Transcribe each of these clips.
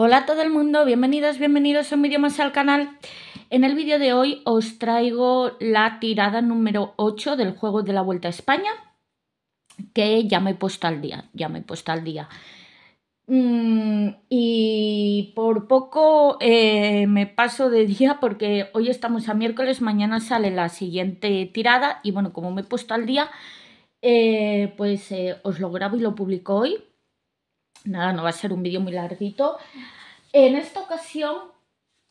Hola a todo el mundo, bienvenidos, bienvenidos a un vídeo más al canal. En el vídeo de hoy os traigo la tirada número 8 del juego de la Vuelta a España, que ya me he puesto al día, ya me he puesto al día. Mm, y por poco eh, me paso de día porque hoy estamos a miércoles, mañana sale la siguiente tirada y bueno, como me he puesto al día, eh, pues eh, os lo grabo y lo publico hoy Nada, no va a ser un vídeo muy larguito. En esta ocasión,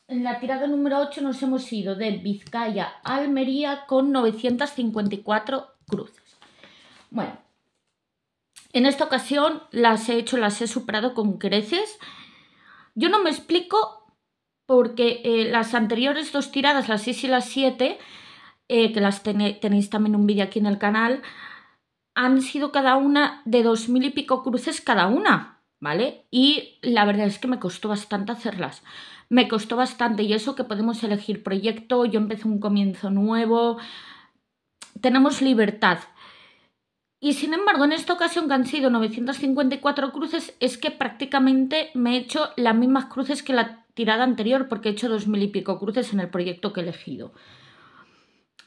en la tirada número 8 nos hemos ido de Vizcaya a Almería con 954 cruces. Bueno, en esta ocasión las he hecho, las he superado con creces. Yo no me explico porque eh, las anteriores dos tiradas, las 6 y las 7, eh, que las tenéis también un vídeo aquí en el canal, han sido cada una de 2000 y pico cruces cada una. ¿vale? Y la verdad es que me costó bastante hacerlas. Me costó bastante y eso que podemos elegir proyecto, yo empecé un comienzo nuevo, tenemos libertad. Y sin embargo, en esta ocasión que han sido 954 cruces, es que prácticamente me he hecho las mismas cruces que la tirada anterior, porque he hecho dos mil y pico cruces en el proyecto que he elegido.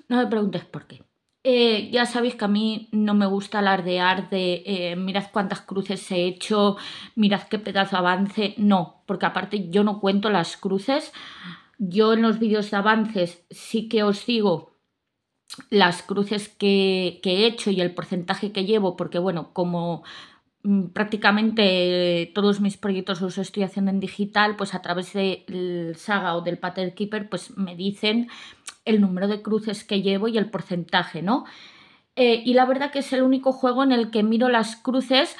No me preguntes por qué. Eh, ya sabéis que a mí no me gusta alardear de eh, mirad cuántas cruces he hecho, mirad qué pedazo avance. No, porque aparte yo no cuento las cruces. Yo en los vídeos de avances sí que os digo las cruces que, que he hecho y el porcentaje que llevo, porque bueno, como mm, prácticamente todos mis proyectos los estoy haciendo en digital, pues a través del Saga o del Pattern Keeper, pues me dicen el número de cruces que llevo y el porcentaje, ¿no? Eh, y la verdad que es el único juego en el que miro las cruces,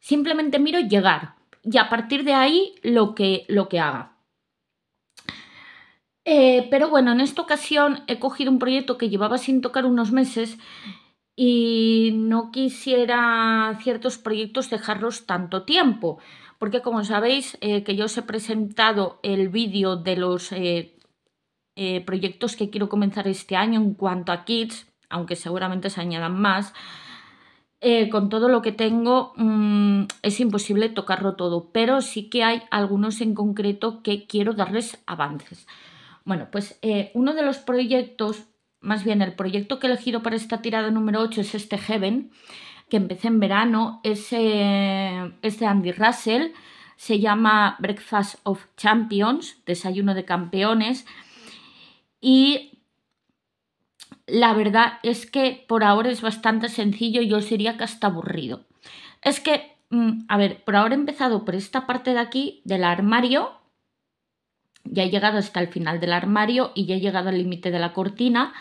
simplemente miro llegar y a partir de ahí lo que, lo que haga. Eh, pero bueno, en esta ocasión he cogido un proyecto que llevaba sin tocar unos meses y no quisiera ciertos proyectos dejarlos tanto tiempo, porque como sabéis eh, que yo os he presentado el vídeo de los eh, proyectos que quiero comenzar este año en cuanto a kits, aunque seguramente se añadan más. Eh, con todo lo que tengo mm, es imposible tocarlo todo, pero sí que hay algunos en concreto que quiero darles avances. Bueno, pues eh, uno de los proyectos, más bien el proyecto que he elegido para esta tirada número 8 es este Heaven, que empecé en verano, es, es de Andy Russell, se llama Breakfast of Champions, Desayuno de Campeones y la verdad es que por ahora es bastante sencillo, y yo sería que hasta aburrido. Es que, mm, a ver, por ahora he empezado por esta parte de aquí del armario, ya he llegado hasta el final del armario y ya he llegado al límite de la cortina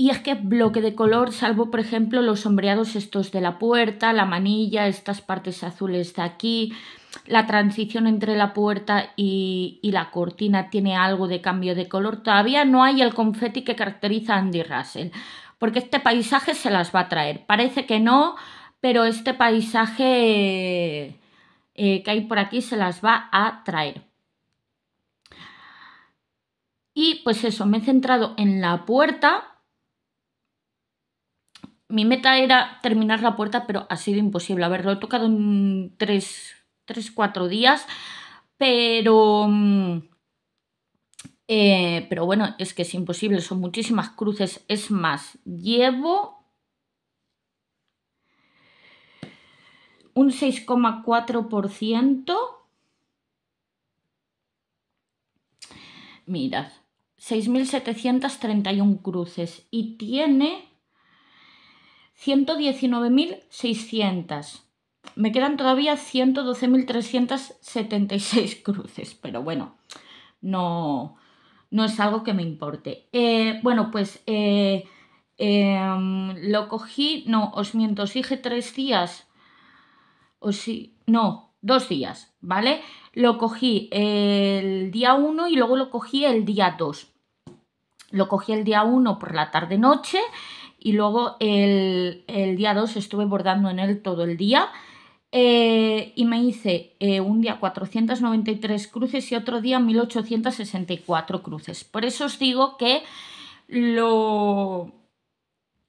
y es que bloque de color, salvo por ejemplo los sombreados estos de la puerta, la manilla, estas partes azules de aquí, la transición entre la puerta y, la cortina tiene algo de cambio de color. Todavía no hay el confeti que caracteriza a Andy Russell, porque este paisaje se las va a traer. Parece que no, pero este paisaje eh, que hay por aquí se las va a traer. Y pues eso, me he centrado en la puerta mi meta era terminar la puerta, pero ha sido imposible. A ver, lo he tocado en 3, 4 días, pero... Mm, eh, pero bueno, es que es imposible, son muchísimas cruces. Es más, llevo un 6,4%. Mirad, 6.731 cruces y tiene 119.600. Me quedan todavía 112.376 cruces, pero bueno, no, no es algo que me importe. Eh, bueno, pues eh, em, lo cogí, no, os miento, os dije tres días, o sí, no, dos días, ¿vale? Lo cogí el día 1 y luego lo cogí el día 2. Lo cogí el día 1 por la tarde-noche y luego el, día 2 estuve bordando en él todo el día. Eh, y me hice eh, un día 493 cruces y otro día 1864 cruces. Por eso os digo que lo,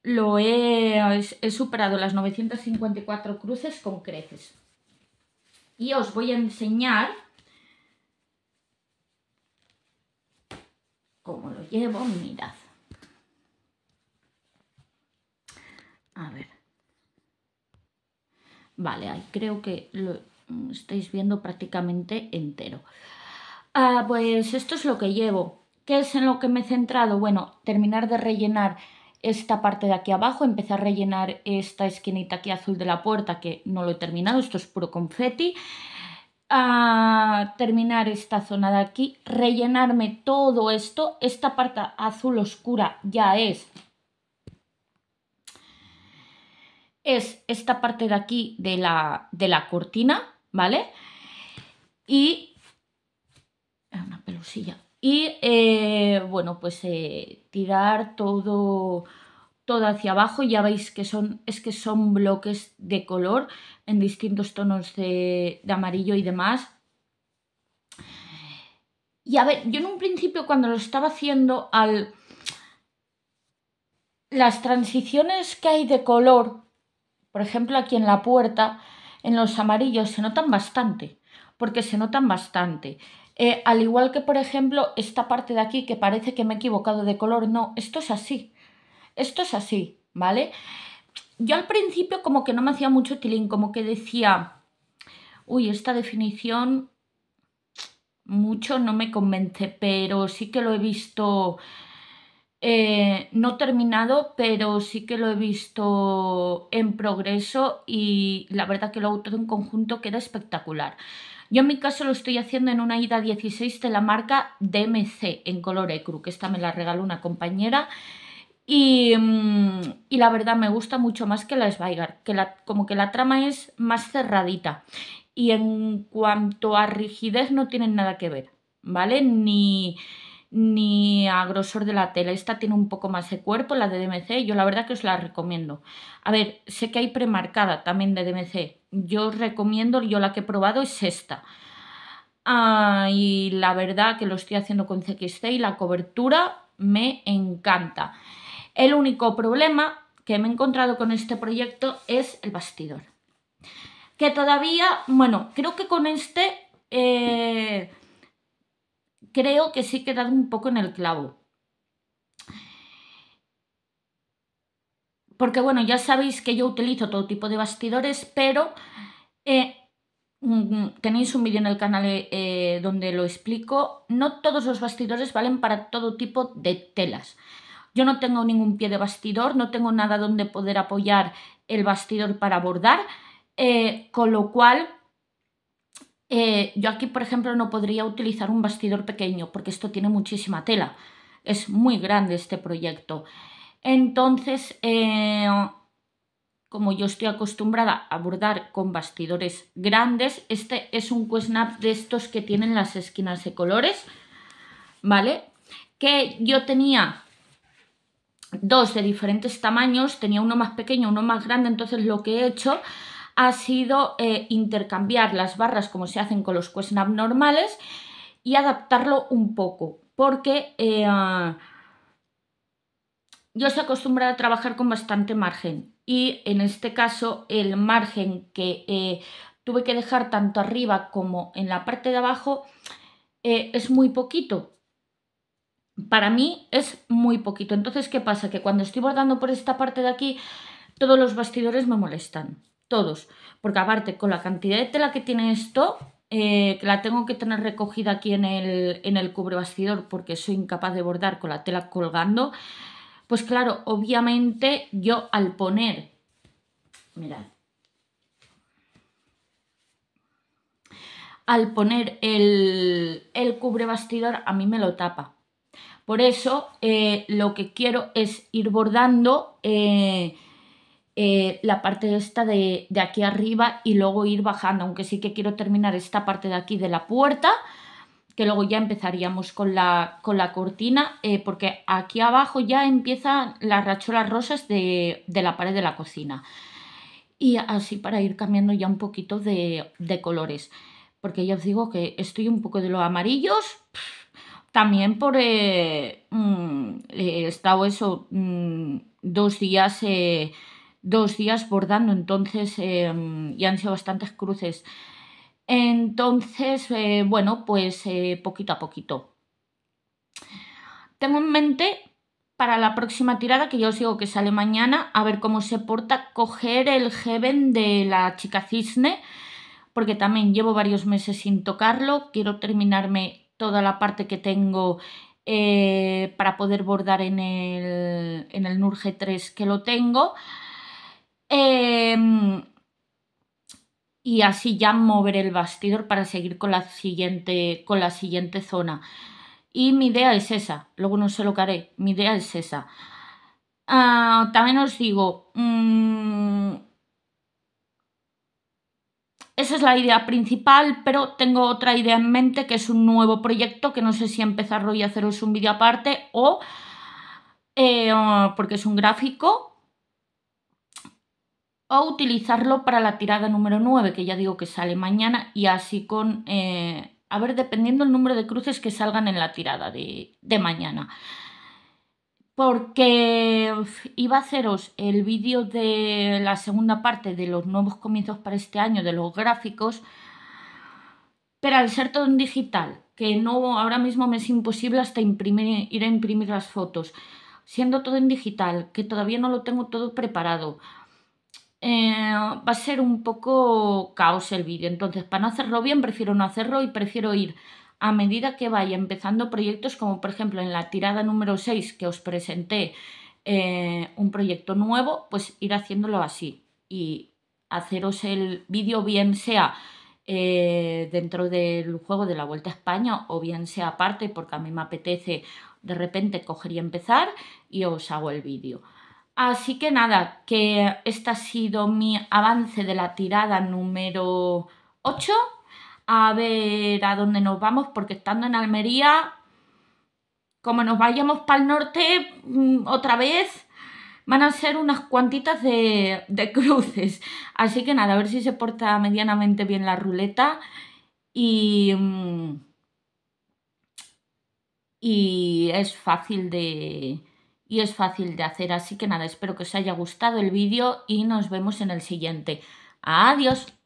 lo he, he superado las 954 cruces con creces. Y os voy a enseñar cómo lo llevo, mirad. Vale, ahí creo que lo estáis viendo prácticamente entero. Ah, pues esto es lo que llevo. ¿Qué es en lo que me he centrado? Bueno, terminar de rellenar esta parte de aquí abajo, empecé a rellenar esta esquinita aquí azul de la puerta que no lo he terminado, esto es puro confeti, a ah, terminar esta zona de aquí, rellenarme todo esto, esta parte azul oscura ya es es esta parte de aquí de la, cortina, ¿vale? Y... Ah, una pelusilla. Y eh, bueno, pues eh, tirar todo, todo hacia abajo. Ya veis que son, es que son bloques de color en distintos tonos de, de amarillo y demás. Y a ver, yo en un principio cuando lo estaba haciendo al... Las transiciones que hay de color por ejemplo, aquí en la puerta, en los amarillos, se notan bastante, porque se notan bastante. Eh, al igual que, por ejemplo, esta parte de aquí, que parece que me he equivocado de color, no, esto es así, esto es así, ¿vale? Yo al principio como que no me hacía mucho tilín, como que decía, uy, esta definición mucho no me convence, pero sí que lo he visto eh, no terminado, pero sí que lo he visto en progreso y la verdad que lo todo en conjunto queda espectacular. Yo en mi caso lo estoy haciendo en una ida 16 de la marca DMC en color ecru, que esta me la regaló una compañera. Y, mm, la verdad me gusta mucho más que la Sveigar, que la, como que la trama es más cerradita. Y en cuanto a rigidez no tienen nada que ver, ¿vale? Ni, ni a grosor de la tela. Esta tiene un poco más de cuerpo, la de DMC, yo la verdad que os la recomiendo. A ver, sé que hay premarcada también de DMC. Yo os recomiendo, yo la que he probado es esta. Ah, y la verdad que lo estoy haciendo con CXT y la cobertura me encanta. El único problema que me he encontrado con este proyecto es el bastidor. Que todavía, bueno, creo que con este... Eh, creo que sí he quedado un poco en el clavo. Porque bueno, ya sabéis que yo utilizo todo tipo de bastidores, pero eh, mm, tenéis un vídeo en el canal eh, eh, donde lo explico. No todos los bastidores valen para todo tipo de telas. Yo no tengo ningún pie de bastidor, no tengo nada donde poder apoyar el bastidor para bordar, con lo cual eh, yo aquí, por ejemplo, no podría utilizar un bastidor pequeño porque esto tiene muchísima tela. Es muy grande este proyecto. Entonces, eh, como yo estoy acostumbrada a bordar con bastidores grandes, este es un snap de estos que tienen las esquinas de colores, ¿vale? Que yo tenía dos de diferentes tamaños, tenía uno más pequeño, uno más grande, entonces lo que he hecho ha sido eh, intercambiar las barras como se hacen con los quest normales y adaptarlo un poco, porque eh, yo se acostumbrada a trabajar con bastante margen y en este caso el margen que eh, tuve que dejar tanto arriba como en la parte de abajo es muy poquito, para mí es muy poquito. Entonces, ¿qué pasa? Que cuando estoy bordando por esta parte de aquí, todos los bastidores me molestan todos. Porque aparte, con la cantidad de tela que tiene esto, eh, que la tengo que tener recogida aquí en el, en cubre bastidor porque soy incapaz de bordar con la tela colgando, pues claro, obviamente yo al poner, mirad, al poner el, el cubre bastidor a mí me lo tapa. Por eso eh, lo que quiero es ir bordando eh, eh, la parte esta de, aquí arriba y luego ir bajando, aunque sí que quiero terminar esta parte de aquí de la puerta, que luego ya empezaríamos con la, con la cortina, eh, porque aquí abajo ya empiezan las racholas rosas de, la pared de la cocina. Y así para ir cambiando ya un poquito de, colores, porque ya os digo que estoy un poco de los amarillos, también por... Eh, mm, he estado eso mm, dos días dos días bordando, entonces, ya em, y han sido bastantes cruces. Entonces, eh, bueno, pues eh, poquito a poquito. Tengo en mente para la próxima tirada, que ya os digo que sale mañana, a ver cómo se porta, coger el Heaven de la chica cisne, porque también llevo varios meses sin tocarlo, quiero terminarme toda la parte que tengo eh, para poder bordar en el, en el Nurge 3 que lo tengo. Em, y así ya mover el bastidor para seguir con la siguiente, con la siguiente zona. Y mi idea es esa, luego no sé lo que haré, mi idea es esa. Ah, también os digo, mm, esa es la idea principal, pero tengo otra idea en mente que es un nuevo proyecto que no sé si empezarlo y haceros un vídeo aparte o eh, porque es un gráfico o utilizarlo para la tirada número 9, que ya digo que sale mañana, y así con, eh, a ver, dependiendo el número de cruces que salgan en la tirada de, mañana. Porque iba a haceros el vídeo de la segunda parte de los nuevos comienzos para este año, de los gráficos, pero al ser todo en digital, que no ahora mismo me es imposible hasta imprimir, ir a imprimir las fotos, siendo todo en digital, que todavía no lo tengo todo preparado, eh, va a ser un poco caos el vídeo. Entonces, para no hacerlo bien, prefiero no hacerlo y prefiero ir a medida que vaya empezando proyectos, como por ejemplo en la tirada número 6 que os presenté eh, un proyecto nuevo, pues ir haciéndolo así y haceros el vídeo bien sea eh, dentro del juego de la Vuelta a España o bien sea aparte porque a mí me apetece de repente coger y empezar y os hago el vídeo. Así que nada, que este ha sido mi avance de la tirada número 8. A ver a dónde nos vamos, porque estando en Almería, como nos vayamos para el norte mm, otra vez, van a ser unas cuantitas de, de cruces. Así que nada, a ver si se porta medianamente bien la ruleta. Y, mm, y es fácil de, y es fácil de hacer. Así que nada, espero que os haya gustado el vídeo y nos vemos en el siguiente. Adiós.